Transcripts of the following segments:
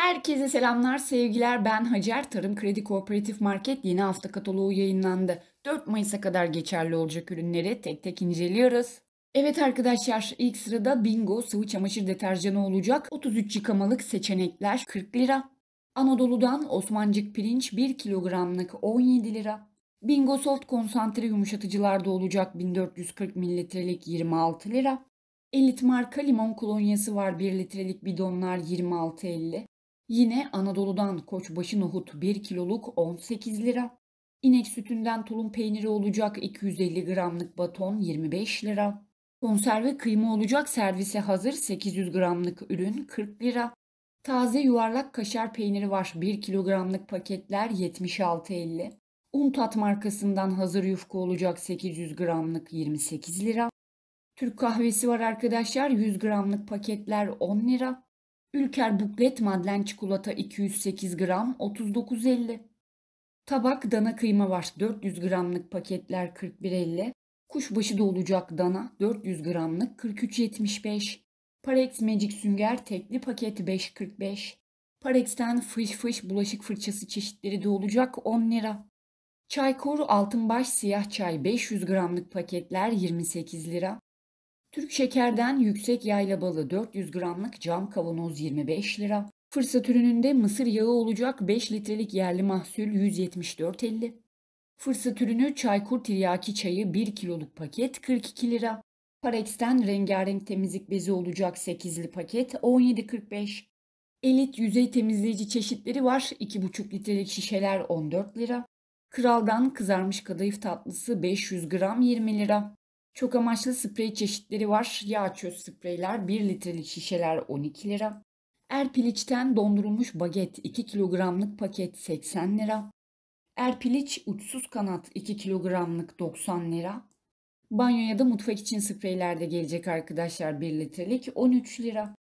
Herkese selamlar, sevgiler. Ben Hacer. Tarım Kredi Kooperatif Market yeni hafta kataloğu yayınlandı. 4 Mayıs'a kadar geçerli olacak ürünleri tek tek inceliyoruz. Evet arkadaşlar ilk sırada Bingo sıvı çamaşır deterjanı olacak. 33 yıkamalık seçenekler 40 lira. Anadolu'dan Osmancık pirinç 1 kilogramlık 17 lira. Bingo Soft konsantre yumuşatıcılarda olacak 1440 mililitrelik 26 lira. Elit marka limon kolonyası var 1 litrelik bidonlar 26.50. Yine Anadolu'dan koçbaşı nohut 1 kiloluk 18 lira. İnek sütünden tulum peyniri olacak 250 gramlık baton 25 lira. Konserve kıyma olacak servise hazır 800 gramlık ürün 40 lira. Taze yuvarlak kaşar peyniri var 1 kilogramlık paketler 76.50. Un tat markasından hazır yufka olacak 800 gramlık 28 lira. Türk kahvesi var arkadaşlar 100 gramlık paketler 10 lira. Ülker buklet madlen çikolata 208 gram 39.50. Tabak dana kıyma var 400 gramlık paketler 41.50. Kuşbaşı dolacak dana 400 gramlık 43.75. Parex Magic Sünger tekli paket 5.45. Parex'ten fış fış bulaşık fırçası çeşitleri dolacak 10 lira. Çaykor altınbaş siyah çay 500 gramlık paketler 28 lira. Türk şekerden yüksek yayla balı 400 gramlık cam kavanoz 25 lira. Fırsat ürününde mısır yağı olacak 5 litrelik yerli mahsul 174.50. Fırsat ürünü çaykur tiryaki çayı 1 kiloluk paket 42 lira. Parex'ten rengarenk temizlik bezi olacak 8'li paket 17.45. Elit yüzey temizleyici çeşitleri var 2,5 litrelik şişeler 14 lira. Kraldan kızarmış kadayıf tatlısı 500 gram 20 lira. Çok amaçlı sprey çeşitleri var. Yağ çöz spreyler 1 litrelik şişeler 12 lira. Erpiliç'ten dondurulmuş baget 2 kilogramlık paket 80 lira. Erpiliç uçsuz kanat 2 kilogramlık 90 lira. Banyo ya da mutfak için spreyler de gelecek arkadaşlar 1 litrelik 13 lira.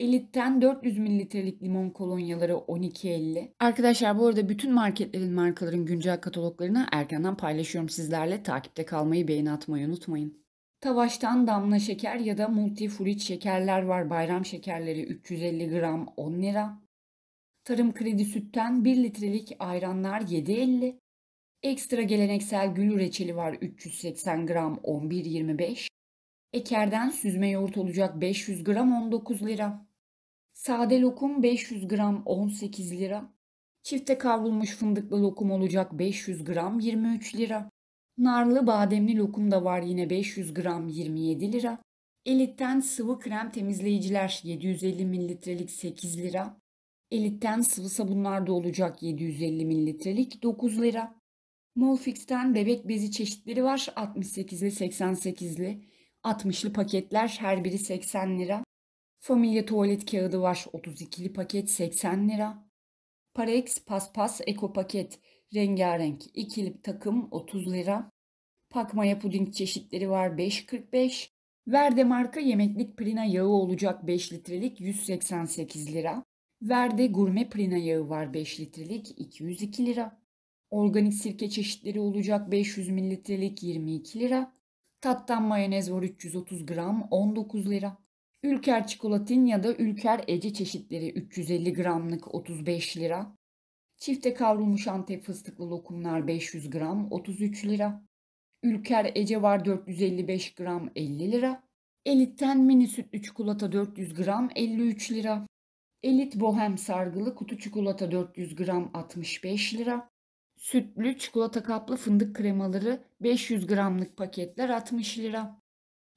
Elit'ten 400 mililitrelik limon kolonyaları 12.50. Arkadaşlar bu arada bütün marketlerin markaların güncel kataloglarını erkenden paylaşıyorum sizlerle. Takipte kalmayı, beğeni atmayı unutmayın. Tavaştan damla şeker ya da multi fruit şekerler var. Bayram şekerleri 350 gram 10 lira. Tarım kredi sütten 1 litrelik ayranlar 7.50. Ekstra geleneksel gül reçeli var 380 gram 11.25. Ekerden süzme yoğurt olacak 500 gram 19 lira. Sade lokum 500 gram 18 lira. Çifte kavrulmuş fındıklı lokum olacak 500 gram 23 lira. Narlı bademli lokum da var yine 500 gram 27 lira. Elitten sıvı krem temizleyiciler 750 mililitrelik 8 lira. Elitten sıvı sabunlar da olacak 750 mililitrelik 9 lira. Molfix'ten bebek bezi çeşitleri var 68'li 88'li. 60'lı paketler her biri 80 lira. Familya tuvalet kağıdı var 32'li paket 80 lira. Parex paspas eko paket rengarenk ikili takım 30 lira. Pakmaya puding çeşitleri var 5.45. Verde marka yemeklik prina yağı olacak 5 litrelik 188 lira. Verde gurme prina yağı var 5 litrelik 202 lira. Organik sirke çeşitleri olacak 500 mililitrelik 22 lira. Tattan mayonez var 330 gram 19 lira. Ülker çikolatin ya da ülker ece çeşitleri 350 gramlık 35 lira. Çifte kavrulmuş antep fıstıklı lokumlar 500 gram 33 lira. Ülker ece var 455 gram 50 lira. Elit'ten mini sütlü çikolata 400 gram 53 lira. Elit bohem sargılı kutu çikolata 400 gram 65 lira. Sütlü çikolata kaplı fındık kremaları 500 gramlık paketler 60 lira.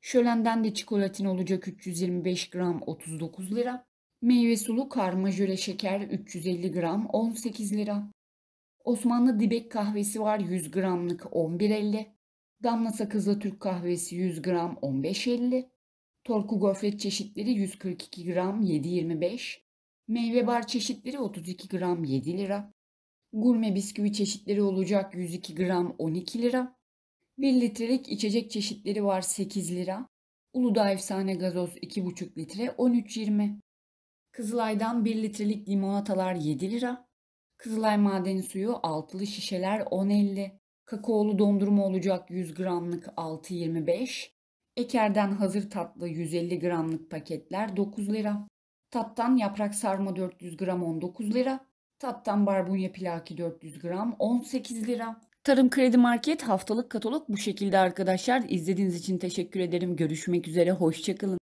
Şölenden de çikolatin olacak 325 gram 39 lira. Meyve sulu karma jöle şeker 350 gram 18 lira. Osmanlı dibek kahvesi var 100 gramlık 11.50. Damla sakızlı Türk kahvesi 100 gram 15.50. Torku gofret çeşitleri 142 gram 7.25. Meyve bar çeşitleri 32 gram 7 lira. Gurme bisküvi çeşitleri olacak 102 gram 12 lira. 1 litrelik içecek çeşitleri var 8 lira. Uludağ efsane gazoz 2,5 litre 13,20. Kızılay'dan 1 litrelik limonatalar 7 lira. Kızılay madeni suyu 6'lı şişeler 10,50. Kakaolu dondurma olacak 100 gramlık 6,25. Eker'den hazır tatlı 150 gramlık paketler 9 lira. Tattan yaprak sarma 400 gram 19 lira. Tattan barbunya plaki 400 gram 18 lira. Tarım Kredi Market haftalık katalog bu şekilde arkadaşlar. İzlediğiniz için teşekkür ederim. Görüşmek üzere. Hoşçakalın.